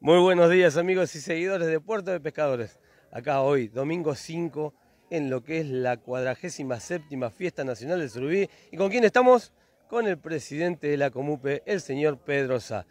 Muy buenos días amigos y seguidores de Puerto de Pescadores. Acá hoy, domingo 5, en lo que es la 47 Fiesta Nacional del Surubí. ¿Y con quién estamos? Con el presidente de la Comupe, el señor Pedro Sá.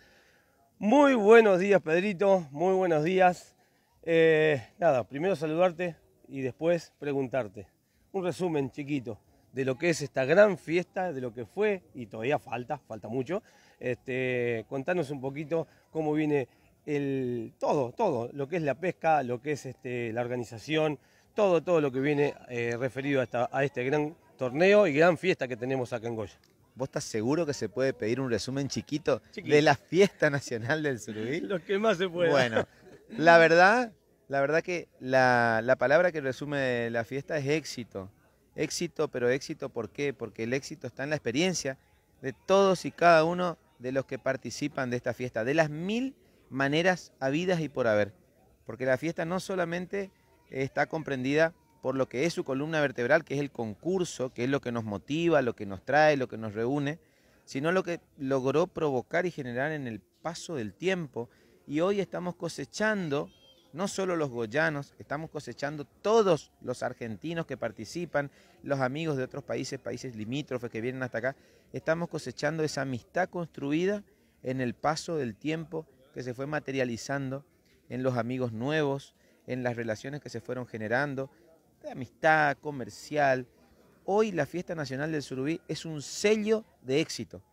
Muy buenos días Pedrito, muy buenos días. Eh, nada, primero saludarte y después preguntarte. Un resumen chiquito de lo que es esta gran fiesta, de lo que fue y todavía falta, falta mucho. Este, contanos un poquito cómo viene el, todo, todo, lo que es la pesca, lo que es este, la organización, todo, todo lo que viene eh, referido a, a este gran torneo y gran fiesta que tenemos acá en Goya. ¿Vos estás seguro que se puede pedir un resumen chiquito, de la fiesta nacional del surubí? Lo que más se puede. Bueno, la verdad, la verdad que la, la palabra que resume la fiesta es éxito. Éxito, pero éxito ¿por qué? Porque el éxito está en la experiencia de todos y cada uno de los que participan de esta fiesta, de las mil maneras habidas y por haber. Porque la fiesta no solamente está comprendida por lo que es su columna vertebral, que es el concurso, que es lo que nos motiva, lo que nos trae, lo que nos reúne, sino lo que logró provocar y generar en el paso del tiempo. Y hoy estamos cosechando, no solo los goyanos, estamos cosechando todos los argentinos que participan, los amigos de otros países, países limítrofes que vienen hasta acá, estamos cosechando esa amistad construida en el paso del tiempo que se fue materializando en los amigos nuevos, en las relaciones que se fueron generando, de amistad, comercial. Hoy la Fiesta Nacional del Surubí es un sello de éxito,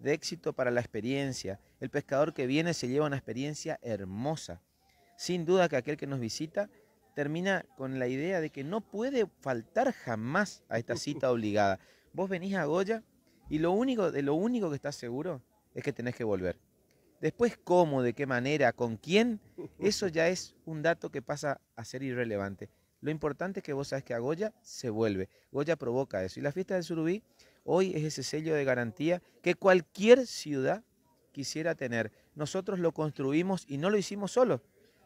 de éxito para la experiencia. El pescador que viene se lleva una experiencia hermosa. Sin duda que aquel que nos visita termina con la idea de que no puede faltar jamás a esta cita obligada. Vos venís a Goya y lo único, de lo único que estás seguro es que tenés que volver. Después, cómo, de qué manera, con quién, eso ya es un dato que pasa a ser irrelevante. Lo importante es que vos sabes que a Goya se vuelve. Goya provoca eso. Y la fiesta del Surubí hoy es ese sello de garantía que cualquier ciudad quisiera tener. Nosotros lo construimos y no lo hicimos solo.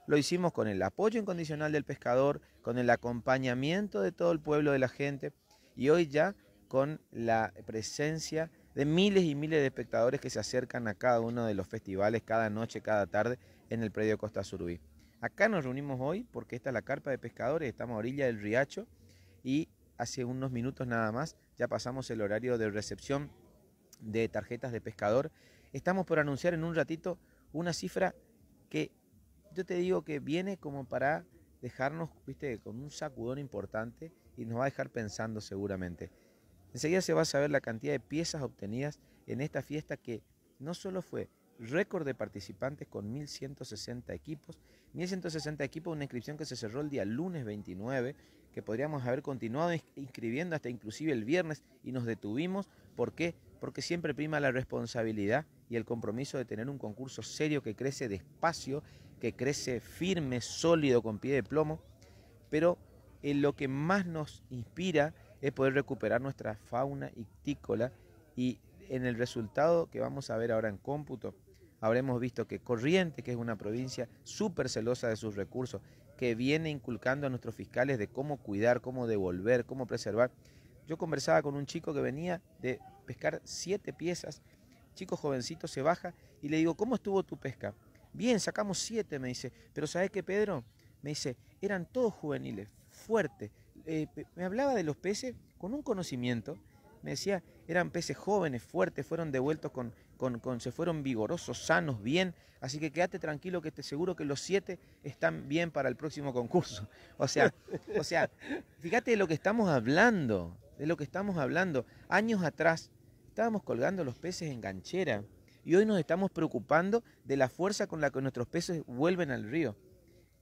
Lo hicimos con el apoyo incondicional del pescador, con el acompañamiento de todo el pueblo, de la gente, y hoy ya con la presencia de miles y miles de espectadores que se acercan a cada uno de los festivales cada noche, cada tarde en el predio Costa Surubí. Acá nos reunimos hoy porque esta es la carpa de pescadores, estamos a orilla del riacho y hace unos minutos nada más ya pasamos el horario de recepción de tarjetas de pescador. Estamos por anunciar en un ratito una cifra que yo te digo que viene como para dejarnos, viste, con un sacudón importante y nos va a dejar pensando seguramente. Enseguida se va a saber la cantidad de piezas obtenidas en esta fiesta que no solo fue récord de participantes con 1.160 equipos, 1.160 equipos, una inscripción que se cerró el día lunes 29, que podríamos haber continuado inscribiendo hasta inclusive el viernes y nos detuvimos. ¿Por qué? Porque siempre prima la responsabilidad y el compromiso de tener un concurso serio que crece despacio, que crece firme, sólido, con pie de plomo. Pero en lo que más nos inspira es poder recuperar nuestra fauna ictícola y en el resultado que vamos a ver ahora en cómputo, habremos visto que Corriente, que es una provincia súper celosa de sus recursos, que viene inculcando a nuestros fiscales de cómo cuidar, cómo devolver, cómo preservar. Yo conversaba con un chico que venía de pescar siete piezas, chico jovencito se baja y le digo, ¿cómo estuvo tu pesca? Bien, sacamos siete, me dice, pero ¿sabes qué, Pedro? Me dice, eran todos juveniles, fuertes, eh, me hablaba de los peces con un conocimiento. Me decía, eran peces jóvenes, fuertes, fueron devueltos con, se fueron vigorosos, sanos, bien. Así que quédate tranquilo que te seguro que los siete están bien para el próximo concurso. O sea, o sea, fíjate de lo que estamos hablando, de lo que estamos hablando. Años atrás estábamos colgando los peces en ganchera y hoy nos estamos preocupando de la fuerza con la que nuestros peces vuelven al río.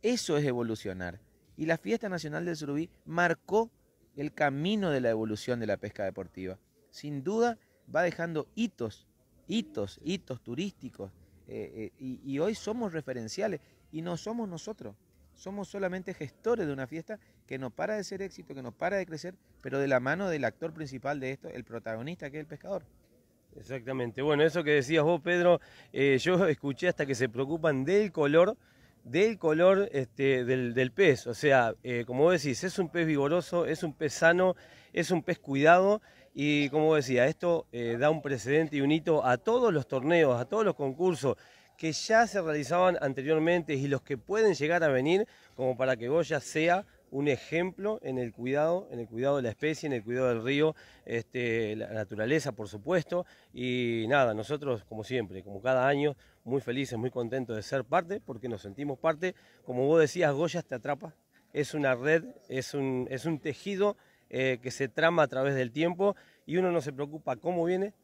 Eso es evolucionar y la fiesta nacional del surubí marcó el camino de la evolución de la pesca deportiva. Sin duda va dejando hitos, hitos, hitos turísticos eh, eh, y, hoy somos referenciales y no somos nosotros, somos solamente gestores de una fiesta que no para de ser éxito, que no para de crecer, pero de la mano del actor principal de esto, el protagonista que es el pescador. Exactamente. Bueno, eso que decías vos, Pedro, eh, yo escuché hasta que se preocupan del color del color este, del, pez. O sea, eh, como decís, es un pez vigoroso, es un pez sano, es un pez cuidado. Y como decía, esto eh, da un precedente y un hito a todos los torneos, a todos los concursos que ya se realizaban anteriormente y los que pueden llegar a venir, como para que Goya sea un ejemplo en el cuidado, en el cuidado de la especie, en el cuidado del río, este, la naturaleza, por supuesto. Y nada, nosotros, como siempre, como cada año, muy felices, muy contentos de ser parte, porque nos sentimos parte. Como vos decías, Goyas te atrapa. Es una red, es un, es un tejido eh, que se trama a través del tiempo y uno no se preocupa cómo viene,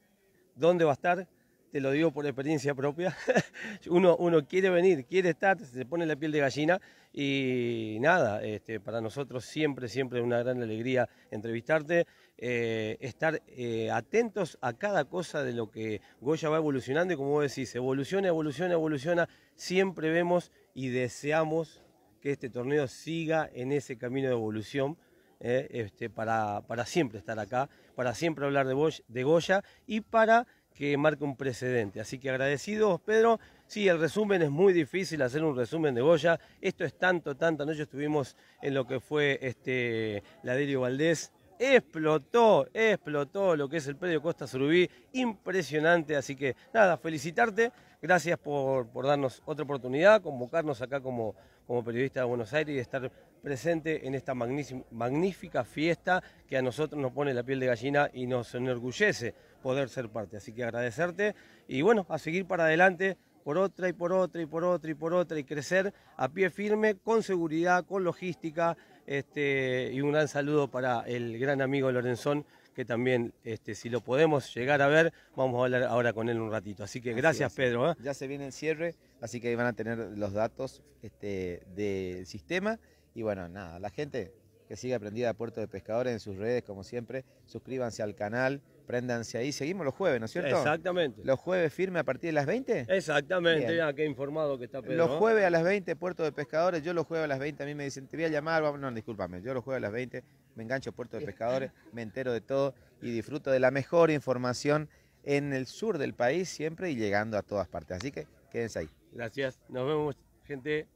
dónde va a estar, te lo digo por experiencia propia, uno, uno quiere venir, quiere estar, se pone la piel de gallina y nada, este, para nosotros siempre, siempre es una gran alegría entrevistarte, eh, estar eh, atentos a cada cosa de lo que Goya va evolucionando y como vos decís, evoluciona, evoluciona, evoluciona, siempre vemos y deseamos que este torneo siga en ese camino de evolución. Eh, este, para, para, siempre estar acá, para siempre hablar de, de Goya y para que marca un precedente. Así que agradecidos, Pedro. Sí, el resumen es muy difícil hacer un resumen de Goya. Esto es tanto, tanto. Anoche estuvimos en lo que fue este Delio Valdés, explotó, explotó lo que es el predio Costa Surubí, impresionante, así que nada, felicitarte, gracias por, darnos otra oportunidad, convocarnos acá como, como periodista de Buenos Aires y estar presente en esta magnífica fiesta que a nosotros nos pone la piel de gallina y nos enorgullece poder ser parte, así que agradecerte y bueno, a seguir para adelante por otra y por otra y por otra y por otra y crecer a pie firme, con seguridad, con logística, este, y un gran saludo para el gran amigo Lorenzón, que también, este, si lo podemos llegar a ver, vamos a hablar ahora con él un ratito. Así que gracias, Pedro. ¿eh? Ya se viene el cierre, así que ahí van a tener los datos este, del sistema. Y bueno, nada, la gente que sigue aprendida a Puerto de Pescadores en sus redes, como siempre, suscríbanse al canal. Préndanse ahí. Seguimos los jueves, ¿no es cierto? Exactamente. ¿Los jueves firme a partir de las 20? Exactamente, ya que informado que está Pedro. Los jueves a las 20, Puerto de Pescadores. Yo los jueves a las 20, a mí me dicen, te voy a llamar. Vamos. No, discúlpame, yo los jueves a las 20 me engancho a Puerto de Pescadores, me entero de todo y disfruto de la mejor información en el sur del país siempre y llegando a todas partes. Así que quédense ahí. Gracias, nos vemos, gente.